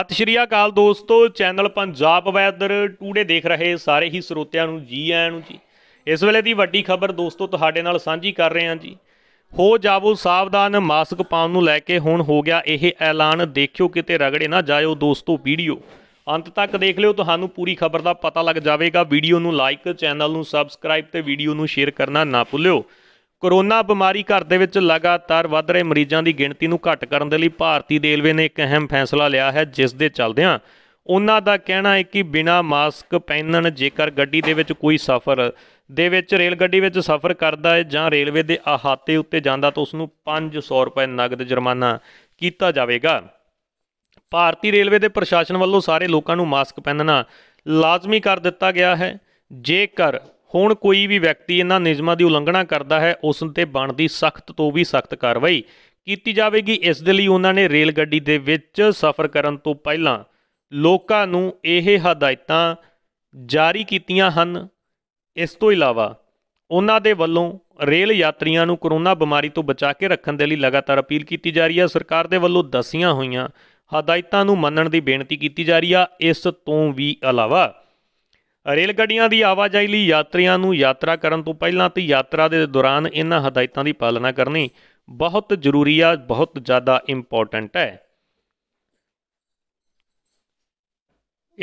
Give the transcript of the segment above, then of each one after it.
ਸਤਿ ਸ਼੍ਰੀ ਅਕਾਲ ਦੋਸਤੋ channel Punjab weather today ਦੇਖ ਰਹੇ ਸਾਰੇ ਹੀ ਸਰੋਤਿਆਂ ਨੂੰ ਜੀ ਆਇਆਂ ਨੂੰ ਜੀ ਇਸ ਵੇਲੇ ਦੀ ਵੱਡੀ ਖਬਰ ਦੋਸਤੋ ਤੁਹਾਡੇ ਨਾਲ ਸਾਂਝੀ ਕਰ ਰਹੇ ਹਾਂ ਜੀ ਹੋ ਜਾਵੋ ਸਾਵਧਾਨ ਮਾਸਕ ਪਾਉਣ ਨੂੰ ਲੈ ਕੇ ਹੁਣ ਹੋ ਗਿਆ ਇਹ ਐਲਾਨ ਦੇਖਿਓ ਕਿਤੇ ਰਗੜੇ ਨਾ ਜਾਇਓ ਦੋਸਤੋ ਵੀਡੀਓ ਅੰਤ ਤੱਕ ਦੇਖ ਲਿਓ ਤੁਹਾਨੂੰ ਪੂਰੀ ਖਬਰ ਦਾ ਪਤਾ ਲੱਗ ਜਾਵੇਗਾ ਵੀਡੀਓ ਨੂੰ ਲਾਈਕ ਚੈਨਲ ਨੂੰ ਸਬਸਕ੍ਰਾਈਬ ਤੇ ਵੀਡੀਓ ਨੂੰ ਸ਼ੇਅਰ ਕਰਨਾ ਨਾ ਭੁੱਲਿਓ ਕੋਰੋਨਾ ਬਿਮਾਰੀ ਘਰ ਦੇ ਵਿੱਚ ਲਗਾਤਾਰ ਵੱਧ ਰਹੇ ਮਰੀਜ਼ਾਂ ਦੀ ਗਿਣਤੀ ਨੂੰ ਘੱਟ ਕਰਨ ਦੇ ਲਈ ਭਾਰਤੀ ਰੇਲਵੇ ਨੇ ਇੱਕ ਅਹਿਮ ਫੈਸਲਾ ਲਿਆ ਹੈ ਜਿਸ ਦੇ ਚੱਲਦਿਆਂ ਉਹਨਾਂ ਦਾ ਕਹਿਣਾ ਹੈ ਕਿ ਬਿਨਾਂ ਮਾਸਕ ਪਹਿਨਣ ਜੇਕਰ ਗੱਡੀ ਦੇ ਵਿੱਚ ਕੋਈ ਸਫ਼ਰ ਦੇ ਵਿੱਚ ਰੇਲ ਗੱਡੀ ਵਿੱਚ ਸਫ਼ਰ ਕਰਦਾ ਹੈ ਜਾਂ ਰੇਲਵੇ ਦੇ ਆਹਾਤੇ ਉੱਤੇ ਜਾਂਦਾ ਤਾਂ ਉਸ ਨੂੰ 500 ਰੁਪਏ ਨਗਦ ਜੁਰਮਾਨਾ ਕੀਤਾ ਜਾਵੇਗਾ ਭਾਰਤੀ ਰੇਲਵੇ ਦੇ ਪ੍ਰਸ਼ਾਸਨ ਵੱਲੋਂ ਸਾਰੇ ਲੋਕਾਂ ਨੂੰ ਮਾਸਕ ਪਹਿਨਣਾ ਲਾਜ਼ਮੀ ਕਰ ਦਿੱਤਾ ਗਿਆ ਹੈ ਜੇਕਰ ਹੁਣ ਕੋਈ ਵੀ ਵਿਅਕਤੀ ਇਹਨਾਂ ਨਿਯਮਾਂ ਦੀ ਉਲੰਘਣਾ ਕਰਦਾ ਹੈ ਉਸ ਤੇ ਬਣਦੀ ਸਖਤ ਤੋਂ ਵੀ ਸਖਤ ਕਾਰਵਾਈ ਕੀਤੀ ਜਾਵੇਗੀ ਇਸ ਦੇ ਲਈ ਉਹਨਾਂ ਨੇ ਰੇਲ ਗੱਡੀ ਦੇ ਵਿੱਚ ਸਫ਼ਰ ਕਰਨ ਤੋਂ ਪਹਿਲਾਂ ਲੋਕਾਂ ਨੂੰ ਇਹ ਹਦਾਇਤਾਂ ਜਾਰੀ ਕੀਤੀਆਂ ਹਨ ਇਸ ਤੋਂ ਇਲਾਵਾ ਉਹਨਾਂ ਦੇ ਵੱਲੋਂ ਰੇਲ ਯਾਤਰੀਆਂ ਨੂੰ ਕਰੋਨਾ ਬਿਮਾਰੀ ਤੋਂ ਬਚਾ ਕੇ ਰੱਖਣ ਦੇ ਲਈ ਲਗਾਤਾਰ ਅਪੀਲ ਕੀਤੀ ਜਾ ਰਹੀ ਹੈ ਸਰਕਾਰ ਦੇ ਵੱਲੋਂ ਦਸੀਆਂ ਹੋਈਆਂ ਹਦਾਇਤਾਂ ਨੂੰ ਮੰਨਣ ਦੀ ਬੇਨਤੀ ਕੀਤੀ ਜਾ ਰਹੀ ਆ ਇਸ ਤੋਂ ਵੀ ਇਲਾਵਾ ਰੇਲ ਗੱਡੀਆਂ ਦੀ ਆਵਾਜਾਈ ਲਈ ਯਾਤਰੀਆਂ ਨੂੰ ਯਾਤਰਾ ਕਰਨ ਤੋਂ ਪਹਿਲਾਂ ਤੇ ਯਾਤਰਾ ਦੇ ਦੌਰਾਨ ਇਹਨਾਂ ਹਦਾਇਤਾਂ ਦੀ ਪਾਲਣਾ ਕਰਨੀ ਬਹੁਤ ਜ਼ਰੂਰੀ ਆ ਬਹੁਤ ਜ਼ਿਆਦਾ ਇੰਪੋਰਟੈਂਟ ਹੈ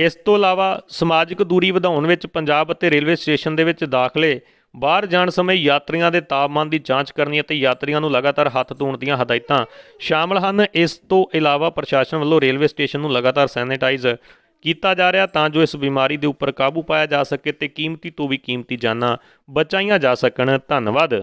ਇਸ ਤੋਂ ਇਲਾਵਾ ਸਮਾਜਿਕ ਦੂਰੀ ਵਧਾਉਣ ਵਿੱਚ ਪੰਜਾਬ ਅਤੇ ਰੇਲਵੇ ਸਟੇਸ਼ਨ ਦੇ ਵਿੱਚ ਦਾਖਲੇ ਬਾਹਰ ਜਾਣ ਸਮੇਂ ਯਾਤਰੀਆਂ ਦੇ ਤਾਪਮਾਨ ਦੀ ਜਾਂਚ ਕਰਨੀ ਅਤੇ ਯਾਤਰੀਆਂ ਨੂੰ ਲਗਾਤਾਰ ਹੱਥ ਧੋਣ ਦੀਆਂ ਹਦਾਇਤਾਂ ਸ਼ਾਮਲ ਹਨ ਇਸ ਤੋਂ ਇਲਾਵਾ ਪ੍ਰਸ਼ਾਸਨ ਵੱਲੋਂ ਰੇਲਵੇ ਸਟੇਸ਼ਨ ਨੂੰ ਲਗਾਤਾਰ ਸੈਨੀਟਾਈਜ਼ ਕੀਤਾ ਜਾ ਰਿਹਾ ਤਾਂ ਜੋ ਇਸ ਬਿਮਾਰੀ ਦੇ ਉੱਪਰ ਕਾਬੂ ਪਾਇਆ ਜਾ ਸਕੇ ਤੇ ਕੀਮਤੀ ਤੋਂ ਵੀ ਕੀਮਤੀ ਜਾਨਾਂ ਬਚਾਈਆਂ ਜਾ ਸਕਣ ਧੰਨਵਾਦ